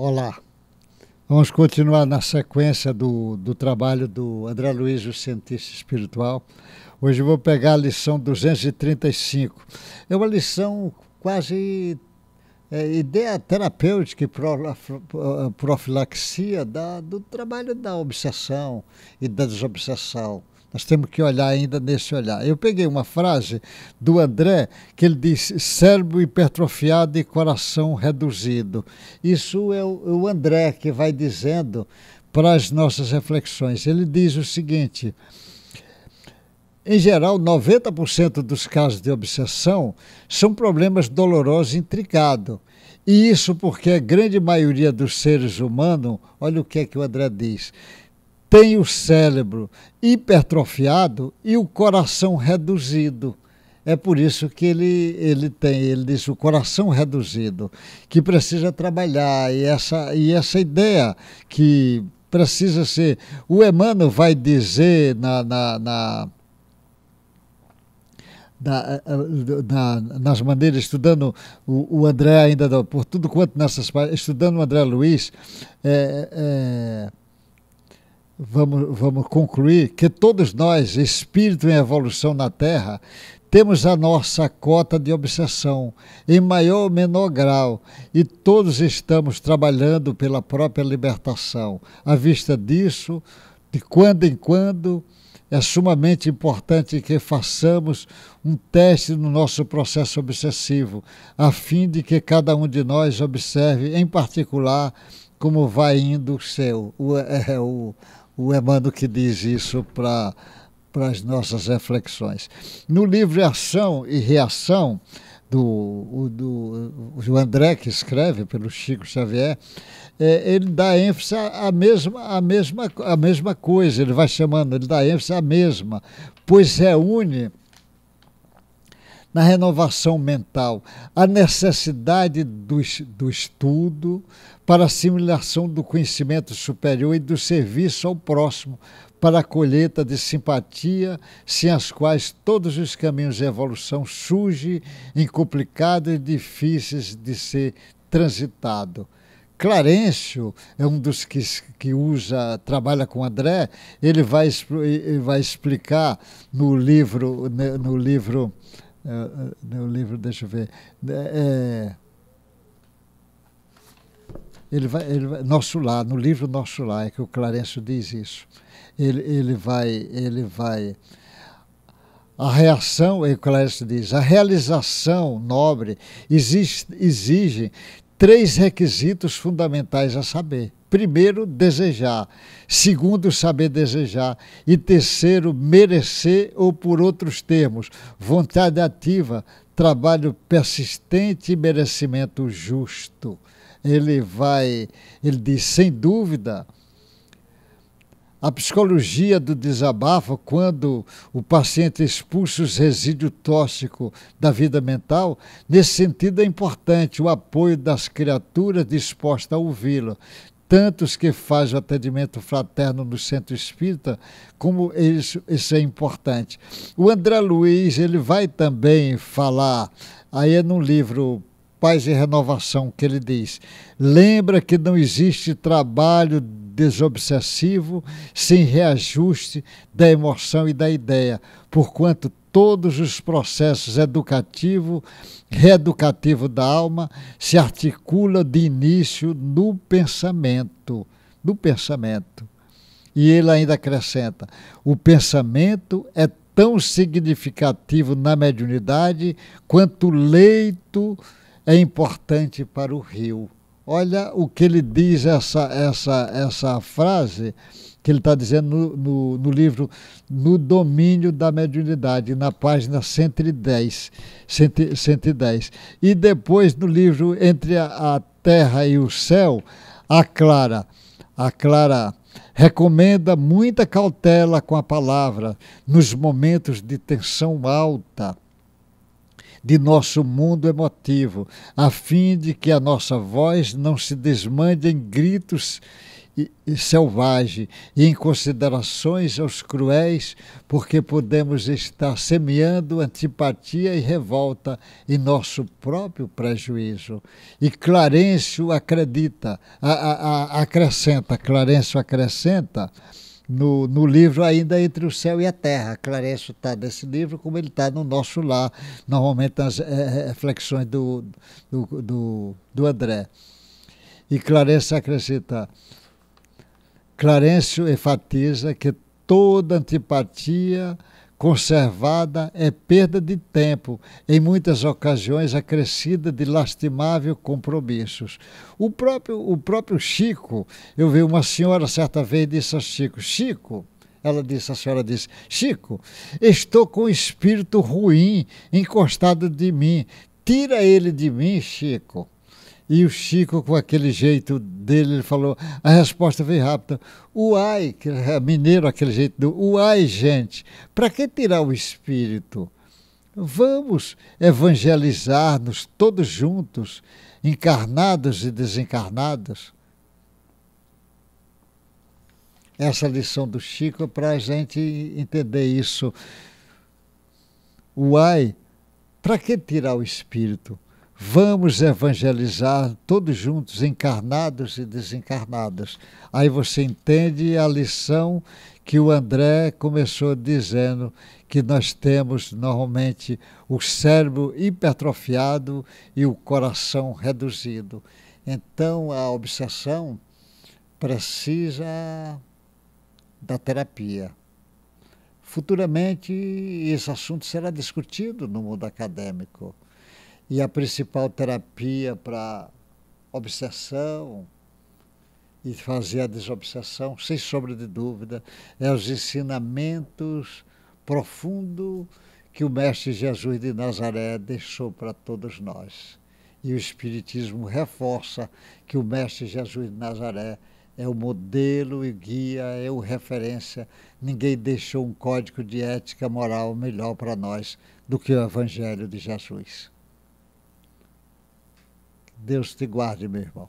Olá. Vamos continuar na sequência do, do trabalho do André Luiz, o cientista espiritual. Hoje vou pegar a lição 235. É uma lição quase é, ideia terapêutica e eh, profilaxia da, do trabalho da obsessão e da desobsessão. Nós temos que olhar ainda nesse olhar. Eu peguei uma frase do André que ele diz: cérebro hipertrofiado e coração reduzido. Isso é o é André que vai dizendo para as nossas reflexões. Ele diz o seguinte. Em geral, 90% dos casos de obsessão são problemas dolorosos e intricados. E isso porque a grande maioria dos seres humanos, olha o que é que o André diz, tem o cérebro hipertrofiado e o coração reduzido. É por isso que ele, ele tem, ele diz, o coração reduzido, que precisa trabalhar. E essa, e essa ideia que precisa ser. O Emmanuel vai dizer na, na, na na, eh, eh, na, nas maneiras, estudando o, o André ainda, por tudo quanto nessas estudando o André Luiz, é, vamos, vamos concluir que todos nós, espírito em evolução na Terra, temos a nossa cota de obsessão, em maior ou menor grau, e todos estamos trabalhando pela própria libertação. À vista disso, de quando em quando, é sumamente importante que façamos um teste no nosso processo obsessivo, a fim de que cada um de nós observe, em particular, como vai indo o seu, o, é, o, o Emmanuel que diz isso para as nossas reflexões. No livro Ação e Reação, do, o, do o André, que escreve pelo Chico Xavier, é, ele dá ênfase à mesma, a mesma, à mesma coisa, ele vai chamando, ele dá ênfase à mesma, pois reúne na renovação mental, a necessidade do, do estudo para a assimilação do conhecimento superior e do serviço ao próximo, para a colheita de simpatia, sem as quais todos os caminhos de evolução surgem incomplicados e difíceis de ser transitado. Clarencio é um dos que, que usa, trabalha com André, ele vai, ele vai explicar no livro, né, no livro no é, é, é, livro, deixa eu ver. É, ele vai, ele nosso lar, no livro Nosso Lar, é que o Clarencio diz isso. Ele, ele vai, ele vai. A reação, o Clarencio diz, a realização nobre exige, exige três requisitos fundamentais a saber. Primeiro, desejar. Segundo, saber desejar. E terceiro, merecer, ou por outros termos, vontade ativa, trabalho persistente e merecimento justo. Ele vai, ele diz, sem dúvida, a psicologia do desabafo, quando o paciente expulsa os resíduos tóxicos da vida mental, nesse sentido é importante o apoio das criaturas dispostas a ouvi-lo, tantos que faz o atendimento fraterno no centro espírita, como isso, isso é importante. O André Luiz, ele vai também falar, aí é num livro Paz e Renovação, que ele diz, lembra que não existe trabalho desobsessivo, sem reajuste da emoção e da ideia, porquanto todos os processos educativo, reeducativo da alma se articula de início no pensamento, no pensamento. E ele ainda acrescenta: o pensamento é tão significativo na mediunidade quanto o leito é importante para o rio. Olha o que ele diz, essa, essa, essa frase que ele está dizendo no, no, no, livro No Domínio da Mediunidade, na página 110. 110. E depois no livro Entre a, a Terra e o Céu, a Clara, a Clara recomenda muita cautela com a palavra nos momentos de tensão alta de nosso mundo emotivo, a fim de que a nossa voz não se desmande em gritos selvagem e em considerações aos cruéis, porque podemos estar semeando antipatia e revolta em nosso próprio prejuízo. E Clarencio acredita, a, a, a, acrescenta, Clarencio acrescenta no, no livro Ainda Entre o Céu e a Terra. Clarencio está nesse livro, como ele está no nosso lá, normalmente nas é, reflexões do, do, do, do André. E Clarencio acrescenta: Clarencio enfatiza que toda antipatia conservada é perda de tempo, em muitas ocasiões acrescida de lastimável compromissos. O próprio, o próprio Chico, eu vi uma senhora certa vez disse a Chico: Chico, ela disse, a senhora disse, Chico, estou com um espírito ruim encostado de mim, tira ele de mim, Chico. E o Chico, com aquele jeito dele, ele falou, a resposta veio rápida. Uai, que é mineiro aquele jeito do uai, gente, para que tirar o espírito? Vamos evangelizar-nos todos juntos, encarnados e desencarnados. Essa lição do Chico é para a gente entender isso. Uai, para que tirar o espírito? Vamos evangelizar todos juntos, encarnados e desencarnados. Aí você entende a lição que o André começou dizendo que nós temos normalmente o cérebro hipertrofiado e o coração reduzido. Então a obsessão precisa da terapia. Futuramente esse assunto será discutido no mundo acadêmico. E a principal terapia para obsessão e fazer a desobsessão, sem sombra de dúvida, é os ensinamentos profundos que o Mestre Jesus de Nazaré deixou para todos nós. E o Espiritismo reforça que o Mestre Jesus de Nazaré é o modelo e guia, é o referência. Ninguém deixou um código de ética moral melhor para nós do que o Evangelho de Jesus. Deus te guarde, meu irmão.